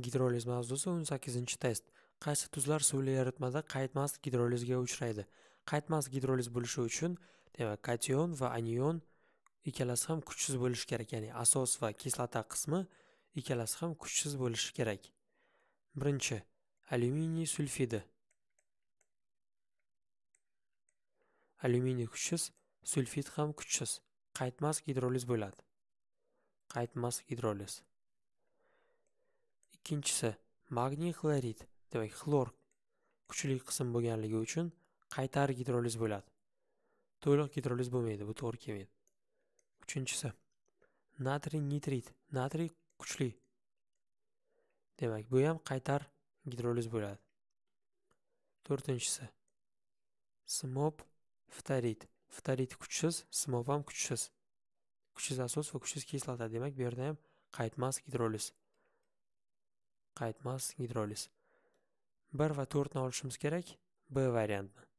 gidroliz mavzusi 18 test qaysi tuzlar suvli eritmada qaytmas gidrolizga uchraydi qaytmas gidroliz bo'lishi uchun demak kation va anion ikkalasi ham kuchsiz bo'lishi kerak ya'ni asos va kislota qismi ikkalasi ham kuchsiz bo'lishi kerak birinchi alyuminiy sulfidi alyuminiy kuchsiz sulfid ham kuchsiz qaytmas gidroliz bo'ladi qaytmas gidroliz ikkinchisi magniy xlorid demak xlor kuchli qism bo'lganligi uchun qaytar gidroliz bo'ladi to'liq gidroliz bo'lmaydi bu to'g'ri kelmaydi uchinchisi natriy nitrit natriy kuchli demak bu ham qaytar gidroliz bo'ladi to'rtinchisi smob ftarit ftarit kuchsiz smob ham kuchsiz kuchsiz asos va kuchsiz kislota demak bu yerda ham qaytmas gidroliz qaytmas gidroliz 1 va 4 ni olishimiz kerak b variantni